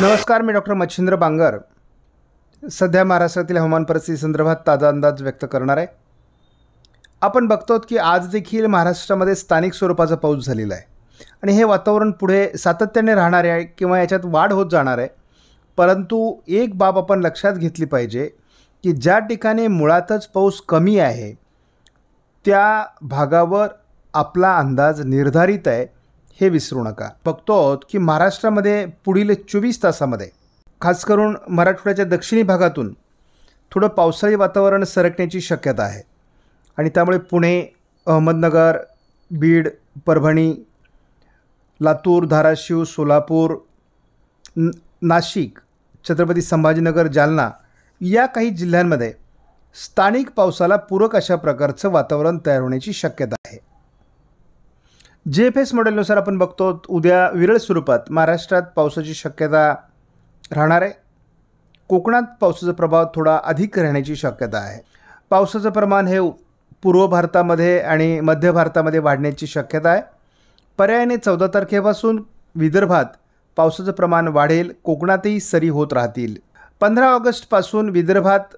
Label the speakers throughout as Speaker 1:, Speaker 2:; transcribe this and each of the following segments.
Speaker 1: नमस्कार मी डॉक्टर मच्छिंद्र बांगर सध्या महाराष्ट्रातील हवामान परिस्थितीसंदर्भात ताजा अंदाज व्यक्त करणार आहे आपण बघतो की आज देखील महाराष्ट्रामध्ये स्थानिक स्वरूपाचा पाऊस झालेला आहे आणि हे वातावरण पुढे सातत्याने राहणार आहे किंवा याच्यात वाढ होत जाणार आहे परंतु एक बाब आपण लक्षात घेतली पाहिजे की ज्या ठिकाणी मुळातच पाऊस कमी आहे त्या भागावर आपला अंदाज निर्धारित आहे हे विसरू नका बघतो की महाराष्ट्रामध्ये पुढील चोवीस तासामध्ये खास करून मराठवाड्याच्या दक्षिणी भागातून थोडं पावसाळी वातावरण सरकण्याची शक्यता आहे आणि त्यामुळे पुणे अहमदनगर बीड परभणी लातूर धाराशिव सोलापूर नाशिक छत्रपती संभाजीनगर जालना या काही जिल्ह्यांमध्ये स्थानिक पावसाला पूरक अशा प्रकारचं वातावरण तयार होण्याची शक्यता आहे जे एफ एस मॉडेलनुसार आपण बघतो उद्या विरळ स्वरूपात महाराष्ट्रात पावसाची शक्यता राहणार आहे कोकणात पावसाचा प्रभाव थोडा अधिक राहण्याची शक्यता आहे पावसाचं प्रमाण हे पूर्व भारतामध्ये आणि मध्य भारतामध्ये वाढण्याची शक्यता आहे पर्यायाने चौदा तारखेपासून विदर्भात पावसाचं प्रमाण वाढेल कोकणातही सरी होत राहतील पंधरा ऑगस्टपासून विदर्भात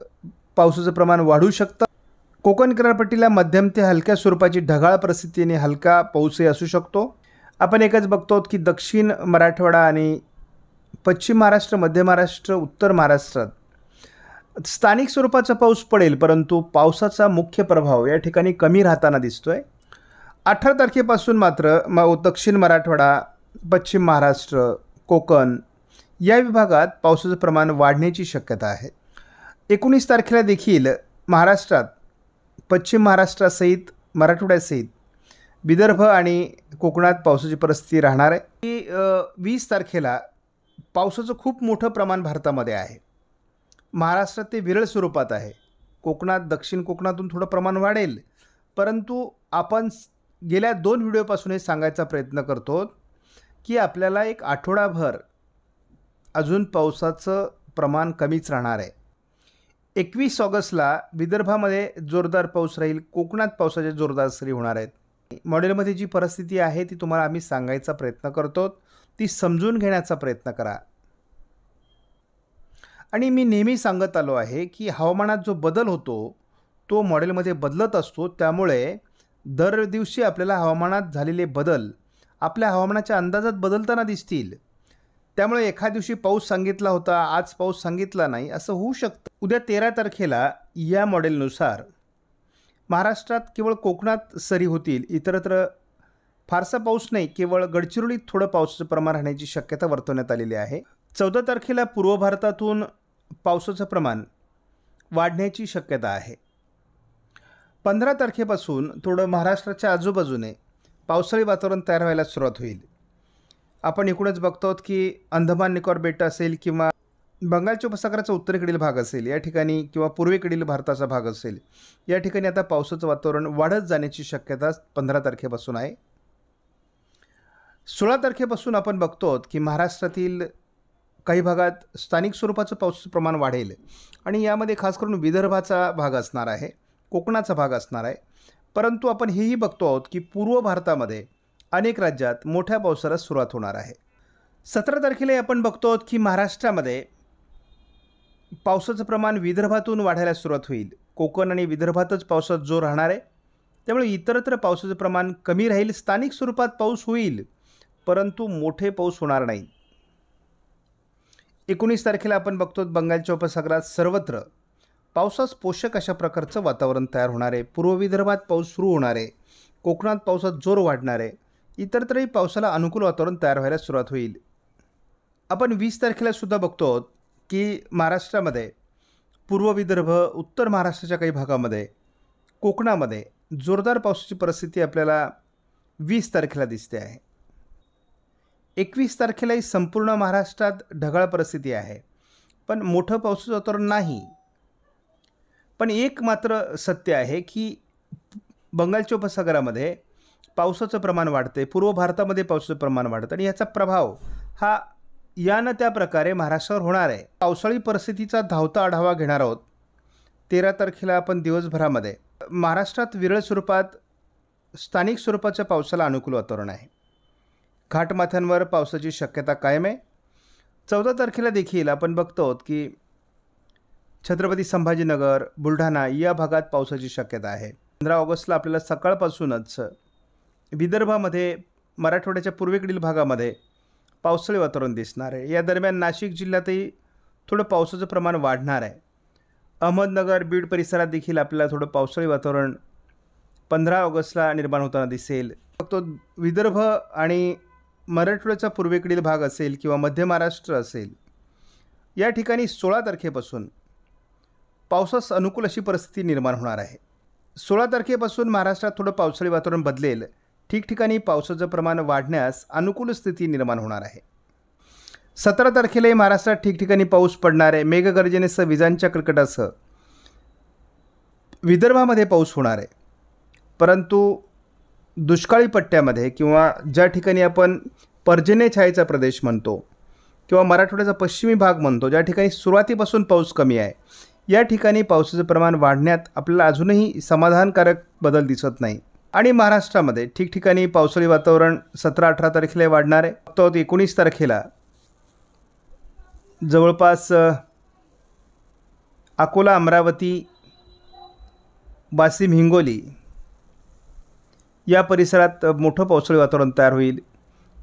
Speaker 1: पावसाचं प्रमाण वाढू शकतं कोकण किनारपट्टीला मध्यम ते हलक्या स्वरूपाची ढगाळ परिस्थितीने हलका पाऊसही असू शकतो आपण एकच बघतो की दक्षिण मराठवाडा आणि पश्चिम महाराष्ट्र मध्य महाराष्ट्र उत्तर महाराष्ट्रात स्थानिक स्वरूपाचा पाऊस पडेल परंतु पावसाचा मुख्य प्रभाव या ठिकाणी कमी राहताना दिसतो आहे अठरा तारखेपासून मात्र म दक्षिण मराठवाडा पश्चिम महाराष्ट्र कोकण या विभागात पावसाचं प्रमाण वाढण्याची शक्यता आहे एकोणीस तारखेला देखील महाराष्ट्रात पश्चिम महाराष्ट्रासहित मराठवाड्यासहित विदर्भ आणि कोकणात पावसाची परिस्थिती राहणार आहे की वीस तारखेला पावसाचं खूप मोठं प्रमाण भारतामध्ये आहे महाराष्ट्रात ते विरळ स्वरूपात आहे कोकणात दक्षिण कोकणातून थोडं प्रमाण वाढेल परंतु आपण गेल्या दोन व्हिडिओपासून हे सांगायचा प्रयत्न करतो की आपल्याला एक आठवडाभर अजून पावसाचं प्रमाण कमीच राहणार आहे एकवीस ऑगस्टला विदर्भामध्ये जोरदार पाऊस राहील कोकणात पावसाच्या जोरदार सरी होणार आहेत मॉडेलमध्ये जी परिस्थिती आहे ती तुम्हाला आम्ही सांगायचा प्रयत्न करतो ती समजून घेण्याचा प्रयत्न करा आणि मी नेहमी सांगत आलो आहे की हवामानात जो बदल होतो तो मॉडेलमध्ये बदलत असतो त्यामुळे दर दिवशी आपल्याला हवामानात झालेले बदल आपल्या हवामानाच्या अंदाजात बदलताना दिसतील त्यामुळे एका दिवशी पाऊस सांगितला होता आज पाऊस सांगितला नाही असं होऊ शकतं उद्या तेरा तारखेला या मॉडेलनुसार महाराष्ट्रात केवळ कोकणात सरी होतील इतरत्र फारसा पाऊस नाही केवळ गडचिरोलीत थोडं पावसाचं प्रमाण राहण्याची शक्यता वर्तवण्यात आलेली आहे चौदा तारखेला पूर्व भारतातून पावसाचं प्रमाण वाढण्याची शक्यता आहे पंधरा तारखेपासून थोडं महाराष्ट्राच्या आजूबाजूने पावसाळी वातावरण तयार व्हायला सुरुवात होईल आपण एकूणच बघतो आहोत की अंदमान निकोबार बेट असेल किंवा बंगालच्या उपसागराचा उत्तरेकडील भाग असेल या ठिकाणी किंवा पूर्वेकडील भारताचा भाग असेल या ठिकाणी आता पावसाचं वातावरण वाढत जाण्याची शक्यता पंधरा तारखेपासून आहे सोळा तारखेपासून आपण बघतो आहोत की महाराष्ट्रातील काही भागात स्थानिक स्वरूपाचं पावसाचं प्रमाण वाढेल आणि यामध्ये खास करून विदर्भाचा भाग असणार आहे कोकणाचा भाग असणार आहे परंतु आपण हेही बघतो आहोत की पूर्व भारतामध्ये अनेक राज्यात मोठ्या पावसाला सुरुवात होणार आहे सतरा तारखेला आपण बघतो की महाराष्ट्रामध्ये पावसाचं प्रमाण विदर्भातून वाढायला सुरुवात होईल कोकण आणि विदर्भातच पावसात जोर राहणार आहे त्यामुळे इतरत्र पावसाचं प्रमाण कमी राहील स्थानिक स्वरूपात पाऊस होईल परंतु मोठे पाऊस होणार नाही एकोणीस तारखेला आपण बघतो बंगालच्या उपसागरात सर्वत्र पावसास पोषक अशा प्रकारचं वातावरण तयार होणार आहे पूर्व विदर्भात पाऊस सुरू होणार आहे कोकणात पावसात जोर वाढणार आहे इतरत्रही पावसाला अनुकूल वातावरण तयार व्हायला सुरुवात होईल आपण वीस तारखेला सुद्धा बघतो की महाराष्ट्रामध्ये पूर्व विदर्भ उत्तर महाराष्ट्राच्या काही भागामध्ये कोकणामध्ये जोरदार पावसाची परिस्थिती आपल्याला वीस तारखेला दिसते आहे एकवीस तारखेलाही संपूर्ण महाराष्ट्रात ढगाळ परिस्थिती आहे पण मोठं पावसाचं वातावरण नाही पण एक मात्र सत्य आहे की बंगालच्या उपसागरामध्ये पावसाचं प्रमाण वाढते पूर्व भारतामध्ये पावसाचं प्रमाण वाढतं आणि याचा प्रभाव हा यानं त्या प्रकारे महाराष्ट्रावर होणार आहे पावसाळी परिस्थितीचा धावता आढावा घेणार आहोत तेरा तारखेला आपण दिवसभरामध्ये महाराष्ट्रात विरळ स्वरूपात स्थानिक स्वरूपाच्या पावसाला अनुकूल वातावरण आहे घाटमाथ्यांवर पावसाची शक्यता कायम आहे चौदा तारखेला देखील आपण बघतो आहोत की छत्रपती संभाजीनगर बुलढाणा या भागात पावसाची शक्यता आहे पंधरा ऑगस्टला आपल्याला सकाळपासूनच विदर्भामध्ये मराठवाड्याच्या पूर्वेकडील भागामध्ये पावसाळी वातावरण दिसणार आहे या दरम्यान नाशिक जिल्ह्यातही थोडं पावसाचं प्रमाण वाढणार आहे अहमदनगर बीड परिसरात देखील आपल्याला थोडं पावसाळी वातावरण पंधरा ऑगस्टला निर्माण होताना दिसेल फक्त विदर्भ आणि मराठवाड्याचा पूर्वेकडील भाग असेल किंवा मध्य महाराष्ट्र असेल या ठिकाणी सोळा तारखेपासून पावसास अनुकूल अशी परिस्थिती निर्माण होणार आहे सोळा तारखेपासून महाराष्ट्रात थोडं पावसाळी वातावरण बदलेल ठिकठिकाणी पावसाचं प्रमाण वाढण्यास अनुकूल स्थिती निर्माण होणार आहे सतरा तारखेलाही महाराष्ट्रात ठिकठिकाणी पाऊस पडणार आहे मेघगर्जनेसह विजांच्या कडकटासह विदर्भामध्ये पाऊस होणार आहे परंतु दुष्काळी पट्ट्यामध्ये किंवा ज्या ठिकाणी आपण पर्जन्य छायेचा प्रदेश म्हणतो किंवा मराठवाड्याचा पश्चिमी भाग म्हणतो ज्या ठिकाणी सुरुवातीपासून पाऊस कमी आहे या ठिकाणी पावसाचं प्रमाण वाढण्यात आपल्याला अजूनही समाधानकारक बदल दिसत नाही आणि महाराष्ट्रामध्ये ठिकठिकाणी पावसाळी वातावरण सतरा अठरा तारखेला वाढणार आहे फक्त एकोणीस तारखेला जवळपास अकोला अमरावती वासिम हिंगोली या परिसरात मोठं पावसाळी वातावरण तयार होईल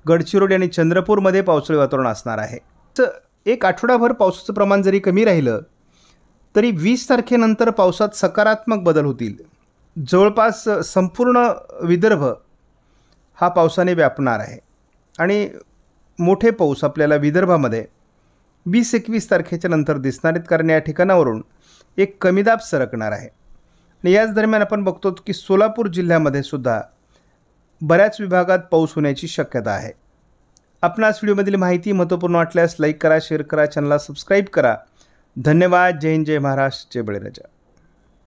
Speaker 1: गडचिरोली आणि चंद्रपूरमध्ये पावसाळी वातावरण असणार आहे तर एक आठवडाभर पावसाचं प्रमाण जरी कमी राहिलं तरी वीस तारखेनंतर पावसात सकारात्मक बदल होतील जवळपास संपूर्ण विदर्भ हा पावसाने व्यापणार आहे आणि मोठे पाऊस आपल्याला विदर्भामध्ये वीस एकवीस तारखेच्या नंतर दिसणार आहेत कारण या ठिकाणावरून एक कमीदाब सरकणार आहे आणि याच दरम्यान आपण बघतो की सोलापूर जिल्ह्यामध्ये सुद्धा बऱ्याच विभागात पाऊस होण्याची शक्यता आहे आपणास व्हिडिओमधील माहिती महत्त्वपूर्ण वाटल्यास लाईक करा शेअर करा चॅनलला सबस्क्राईब करा धन्यवाद जय हिंद जय महाराष्ट्र जय बळीराजा